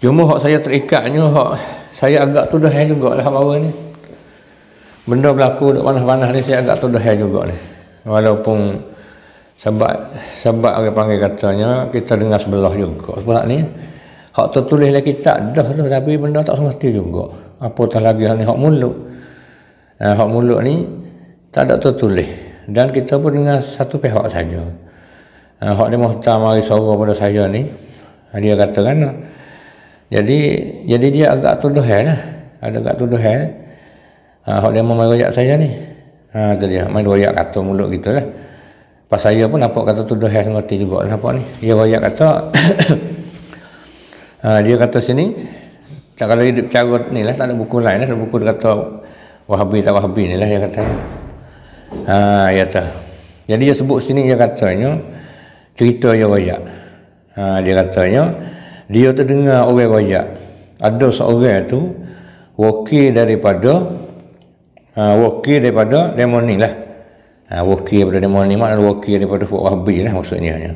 Cuma hak saya terikatnya hak saya agak tuduh hang juga lah bawa ni. Benda berlaku dekat panas-panas ni saya agak tuduh hang juga ni. Walaupun sebab sebab orang panggil katanya kita dengar sebelah juga sebelah ni hak tertulis dalam kitab dah dah tapi benda tak semesti juga apatah lagi hak ni hak mulut eh, hak mulut ni tak ada tertulis dan kita pun dengar satu pihak saja eh, hak ni mahtar mari suara pada saya ni dia kata kan jadi jadi dia agak tuduhan lah. Ada agak tuduhan. Ha, ah, hak dia memang royak saya ni. Ha, tu dia. Main royak kata mulut gitulah. Pas saya pun nampak kata tuduhan mati juga lah nampak ni. Dia royak kata. ha, dia kata sini. Tak kalau hidup cara ni lah. Tak ada buku lain lah. Ada buku kata wahabi tak wahabi ni lah. Dia kata ni. Ha, ya tak. Jadi dia sebut sini dia katanya. Cerita dia royak. Ha, dia katanya. Dia katanya dia terdengar orang royak ada seorang tu wakil daripada ha, wakil daripada demon ni lah ha, wakil daripada demon ni maknanya wakil daripada Fuad Wahbi lah maksudnya ya.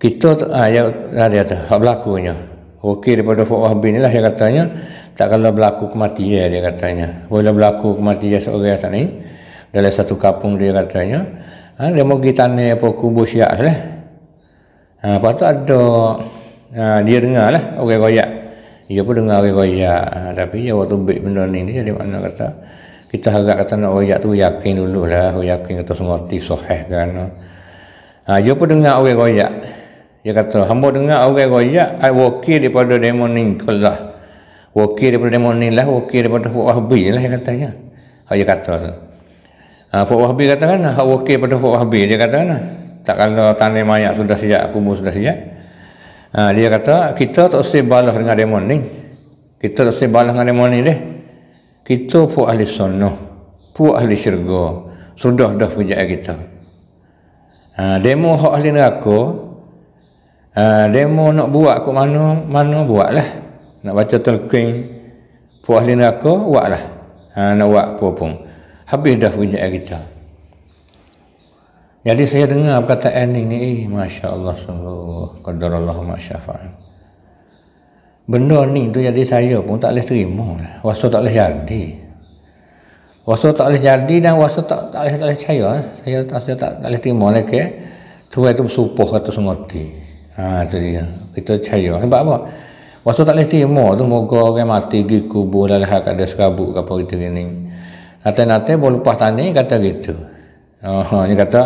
kita ha, ya, lah dia kata tak berlakunya wakil daripada Fuad Wahbi ni lah yang katanya tak kalau berlaku kematian dia katanya boleh berlaku kematian seorang yang ni dalam satu kapung dia katanya ha, dia mau pergi tanah pokok kubur lah ha, lepas tu ada ha, dia dengar lah orang royak dia pun dengar orang royak ha, tapi dia waktu baik benda ni dia ada makna kata kita harap kata nak royak tu yakin dulu lah yakin kata semua ti soheh kan ha, dia pun dengar orang royak dia kata hamba dengar orang royak I ha, wakil daripada demon ni kalah wakil daripada demon ni lah wakil daripada Fuk Wahbi lah dia katanya ha, dia kata tu ha, Fuk Wahbi kata kan ha, wakil daripada Fuk Wahbi dia kata kan tak kalau tanah mayat sudah siap kubur sudah siap Ha, dia kata, kita tak usah balas dengan demon ni. Kita tak usah balas dengan demon ni deh. Kita pun ahli sunnah. Pun ahli syurga. Sudah dah pujian kita. Ha, demo hak ahli neraka. Ha, demo nak buat kat mana, mana buatlah. Nak baca telking. Pun ahli neraka, buatlah. Ha, nak buat apa pun. Habis dah pujian Kita. Jadi saya dengar perkataan ini, eh, Masya Allah, sungguh, Qadar Allah, Masya Fa'al. Benda ni tu jadi saya pun tak boleh terima lah. tak boleh jadi. Waktu tak boleh jadi dan waktu tak, tak, boleh, tak boleh saya, eh. saya tak, saya tak, tak boleh terima lah ke. Eh. Tuhan itu bersupuh atau semuti. Ha, itu dia. Kita percaya. Sebab apa? Waktu tak boleh terima tu, moga orang mati pergi kubur dan lahat ada serabut ke apa kita ni. Nanti-nanti boleh lupa tani kata gitu. Oh, ini kata,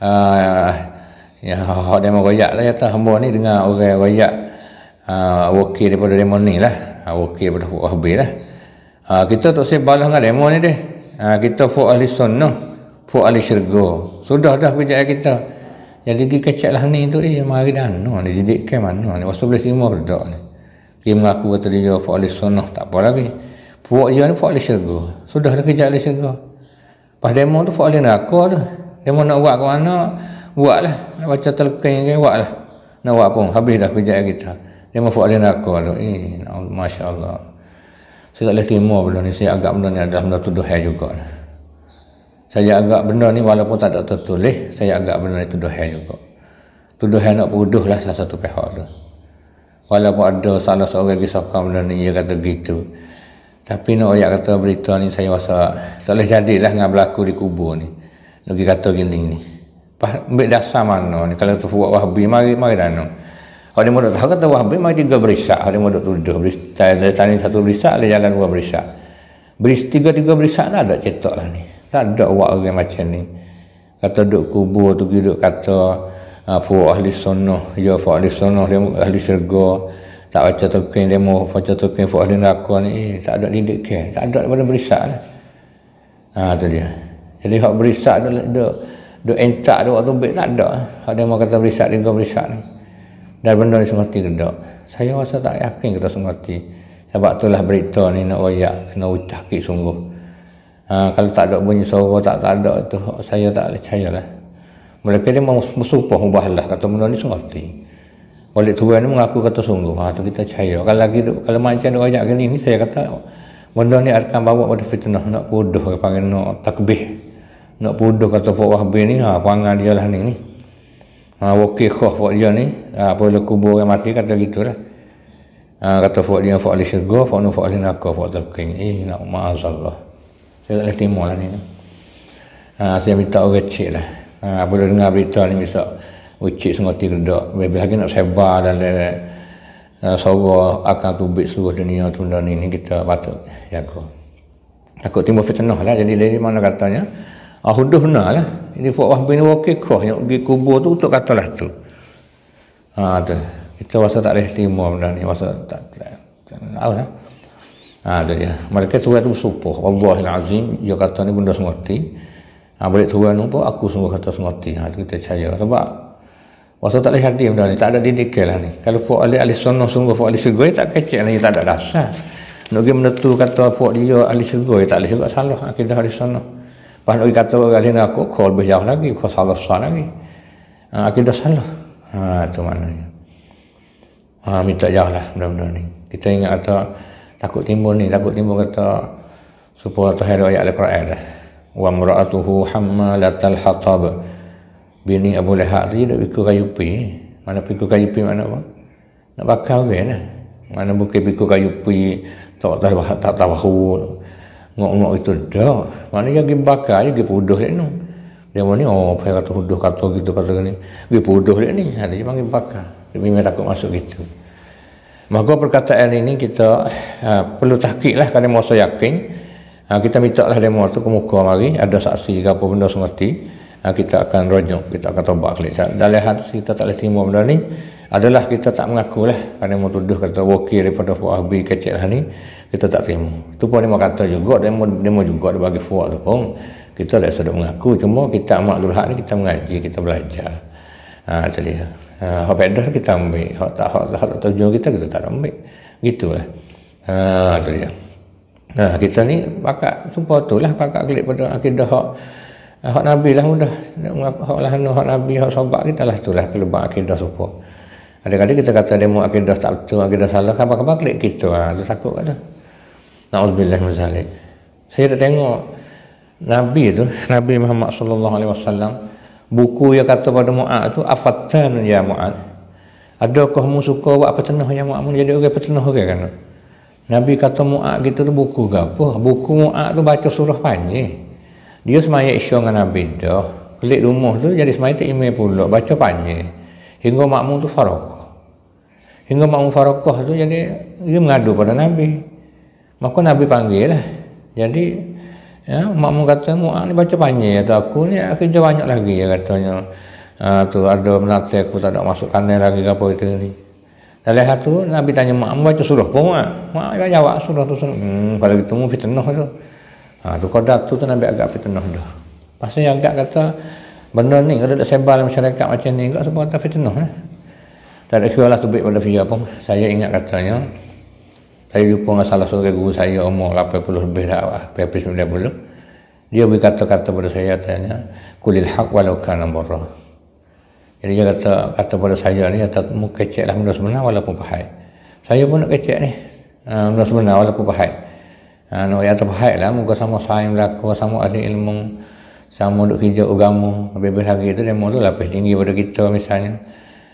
ha, ya, hak demo royak lah kata hamba ni dengar orang royak ha, ah, wakil daripada demo ni lah ha, wakil daripada Fuqahbi lah ha, kita tak sebalah balas dengan demo ni deh ha, kita Fuq Ahli Sunnah Fuq Ahli Syurga sudah dah kerja kita jadi pergi kecek lah ni tu eh mari dan no, ni didik ke mana ni masa boleh terima redak ni dia mengaku kata dia Fuq Ahli Sunnah tak apa lagi Fuq Ahli Syurga sudah dah kerja Ahli Syurga pas demo tu Fuq Ahli Neraka tu dia mahu nak buat ke mana, buatlah. Nak baca telkeng ke, buatlah. Nak buat pun, habis dah kerja kita. Dia mahu fu'alin aku. Aduh, eh, Masya Allah. Saya tak boleh terima benda ni. Saya agak benda ni adalah benda tuduhai juga. Lah. Saya agak benda ni walaupun tak ada tertulis, saya agak benda ni tuduhai juga. Tuduhai nak peruduh lah salah satu pihak tu. Walaupun ada salah seorang yang kisahkan benda ni, dia kata begitu. Tapi nak no, ayat kata berita ni saya rasa tak boleh jadilah dengan berlaku di kubur ni. Nabi kata gini ni. Pas ambil dasar mana ni kalau tu buat wahabi mari mari dah Kalau dia mudah tahu kata wahabi mari tiga berisak. Kalau dia mudah tuduh berisak. Dari tadi satu berisak dia jalan dua berisak. Beris tiga-tiga berisak tak ada cetak lah ni. Tak ada buat orang macam ni. Kata duk kubur tu duk kata apa uh, ahli sunnah ya fu ahli sunnah dia ahli syurga tak baca tokin dia mau baca tokin fu ahli neraka ni eh, tak ada didik ke tak ada pada berisak lah. Ha tu dia. Jadi hak berisak tu duk duk entak tu waktu baik tak ada. Ada yang kata berisak ni kau berisak ni. Dan benda ni semati ke tak? Saya rasa tak yakin kita semati. Sebab itulah berita ni nak wayak kena ucah ke sungguh. Ha, kalau tak ada bunyi suara tak tak ada tu saya tak percaya lah. Mereka ni bersumpah ubahlah kata benda ni semati. Oleh Tuhan ni mengaku kata sungguh. Ha, tu kita percaya. Kalau lagi tu, kalau macam nak wayak ke ni, ni saya kata Benda ni akan bawa pada fitnah nak kuduh ke panggil nak takbih nak puduh kata Fok Wahbin ni, ha, pangan dia lah ni ni. Ha, wakil khuh Fok dia ni, ha, apabila kubur yang mati kata gitu lah. Ha, kata Fok dia, Fok Alisya Goh, Fok Nufok Alisya Nakoh, Fok Terking. Eh, nak ma'azallah. Saya tak boleh timur lah ni. Ha, saya minta orang kecil lah. Ha, apabila dengar berita ni, misal ucik semua tidak. Lebih lagi nak sebar dan lelek. Uh, ha, Sogo akan tubik seluruh dunia tu dan ini kita patut jaga. Takut timbul fitnah lah. Jadi dari mana katanya? Ah huduh benar lah. Ini Fuad Wahab bin Wakil kau yang pergi kubur tu untuk katalah tu. Ha tu. Kita rasa tak boleh terima benda ni. Rasa tak tak. Tahu lah. Ha tu dia. Mereka tu tu bersumpah. Wallahil azim. Dia kata ni benda semerti. Ha ah, balik tu tu pun aku sungguh kata semerti. Ha tu kita percaya. Sebab rasa tak boleh hadir benda ni. Tak ada didikai lah ni. Kalau Fuad Ali Ali Sonoh sungguh Fuad Ali Segoi tak kecil lagi. Tak ada dasar. Nak pergi menentu kata Fuad dia Ali Segoi. Tak boleh juga salah. Akidah Ali Sonoh. Pas nak kata kali ni aku call lebih jauh lagi, kau salah salah lagi. Ha, aku dah salah. Ha, itu maknanya. Ha, minta jauh lah benda-benda ni. Kita ingat kata takut timbul ni, takut timbul kata supaya terhadap ayat Al-Quran lah. Wa mura'atuhu hamma latal hatab bini Abu Lahab tu dia pikul kayu pi. Mana pikul kayu pi mana apa? Nak bakar ke lah. Mana bukit pikul kayu pi tak tahu tak tahu ngok-ngok itu dah mana yang bakar dia puduh dia ni dia mana ni oh apa kata pudoh kata gitu kata ni, dia puduh ni ada siapa panggil bakar dia memang takut masuk gitu maka perkataan ini kita uh, perlu takik lah kerana masa yakin uh, kita minta lah dia tu ke muka ada saksi ke apa benda semerti uh, ah, kita akan rojok kita akan tobat klik dari hati kita tak boleh terima benda ni adalah kita tak mengaku lah kerana mahu tuduh kata wakil daripada Fuhabi kecil lah ni kita tak terima tu pun dia kata juga dia mau, dia mau juga dia bagi fuak tu pun kita dah sudah mengaku cuma kita amat dulhak ni kita mengaji kita belajar ha, tu dia ha, pedas kita ambil hak tak hak tak tujuan kita kita tak ambil gitulah ha, tu dia ha, kita ni pakak sumpah tu lah pakak klik pada akidah hak hak nabi lah mudah hak lah hak nabi hak sobat kita lah tu lah kelebak akidah sumpah ada kadang kita kata dia mau akidah tak betul, akidah salah, kapan-kapan klik kita. Ha, dia takut kan? Na'udzubillah mazalik. Saya tak tengok Nabi tu, Nabi Muhammad sallallahu alaihi wasallam buku yang kata pada Mu'ad tu afatan ya Mu'ad. Adakah kamu suka buat petenah yang Mu'ad menjadi orang petenah ke kan? Nabi kata Mu'ad gitu tu buku ke Buku Mu'ad tu baca surah panjang. Dia semaya isya dengan Nabi dah. Kelik rumah tu jadi semaya tak imai pula. Baca panjang. Hingga makmum tu farokah. Hingga makmum farokah tu jadi dia mengadu pada Nabi. Maka Nabi panggil lah. Jadi, ya, makmum kata, Mu'ah ni baca panjang ya, aku ni kerja banyak lagi ya katanya. Uh, tu ada menata aku tak nak masuk kanan lagi ke apa itu ni. Dan lihat tu, Nabi tanya, mak, makmum baca surah pun mak, mak dia jawab surah tu, surah. Hmm, kalau gitu mu fitnah tu. Ha, tu kau datu tu Nabi agak fitnah tu. Pasal yang agak kata, benda ni kalau dah sebar dalam masyarakat macam ni, agak sebab kata fitnah lah. Tak ada kira lah tu baik pada fiyah pun. Saya ingat katanya, saya jumpa dengan salah seorang guru saya umur 80 lebih dah habis 90 dia berkata-kata kata pada saya tanya kulil haq walau kana murra jadi dia kata kata pada saya ni atas mu lah benda sebenar walaupun pahit saya pun nak kecek ni ah, benda sebenar walaupun pahit ha, no, yang terpahit lah muka sama saya berlaku sama ahli ilmu sama duk kerja agama lebih-lebih lagi tu dia mula lah lebih tinggi pada kita misalnya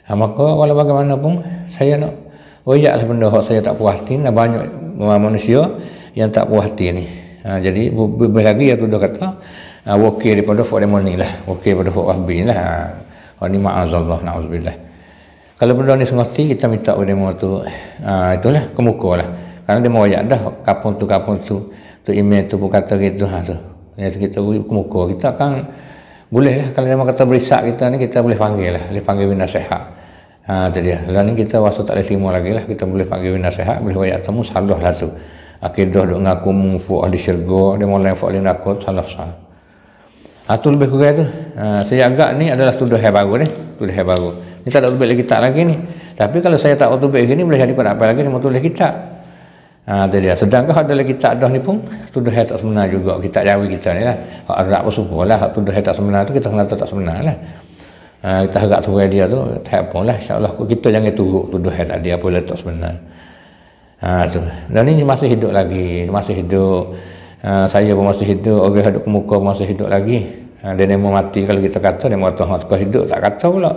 ha, maka walau bagaimanapun saya nak Oh banyaklah benda hak saya tak puas hati dan lah, banyak manusia yang tak puas hati ni ha, jadi lebih lagi yang tu dah kata ha, wakil daripada Fuad Demoni lah wakil daripada Fuad Wahbi lah ha, ni ma'azallah na'azubillah kalau benda ni sengerti kita minta Fuad Demoni tu ha, itulah kemuka lah kerana dia merayak dah kapun tu kapun tu tu email tu pun kata gitu ha, tu Yaitu kita kemuka kita akan boleh lah kalau dia kata berisak kita ni kita boleh panggil lah boleh panggil bina sehat Ha, itu dia. Dan kita waktu tak boleh terima lagi lah. Kita boleh panggil nasihat, boleh banyak temu, salah lah tu. Akidah duk ngaku mengfu ahli syurga, dia mula yang fu ahli nakut, salah sah. Ha, tu lebih kurang tu. Ha, saya agak ni adalah tuduh yang baru ni. Tuduh yang baru. Ni tak ada tubik lagi tak lagi ni. Tapi kalau saya tak tubik lagi ni, boleh jadi kau apa lagi ni, mau tulis kitab. Ha, itu dia. Sedangkan ada lagi kitab dah ni pun, tuduh yang tak sebenar juga. Kitab jawi kita ni lah. Hak arak pun lah. Hak tuduh yang tak sebenar tu, kita kena tak sebenar lah ha, kita harap suruh dia tu tak apa lah insyaAllah kita jangan turut tuduh lah dia pula tak sebenar ha, tu. dan ini masih hidup lagi masih hidup ha, saya pun masih hidup orang hidup ke muka pun masih hidup lagi ha, dia mau mati kalau kita kata dia mau mati kau hidup tak kata pula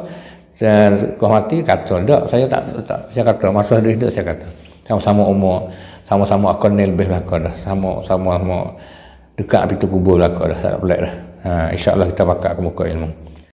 dan kau mati kata tak saya tak, tak saya kata masa hidup, hidup saya kata sama-sama umur sama-sama akun ni lebih belakang dah sama-sama dekat pintu kubur belakang dah tak nak pelik dah ha, insyaAllah kita bakar kemuka muka ilmu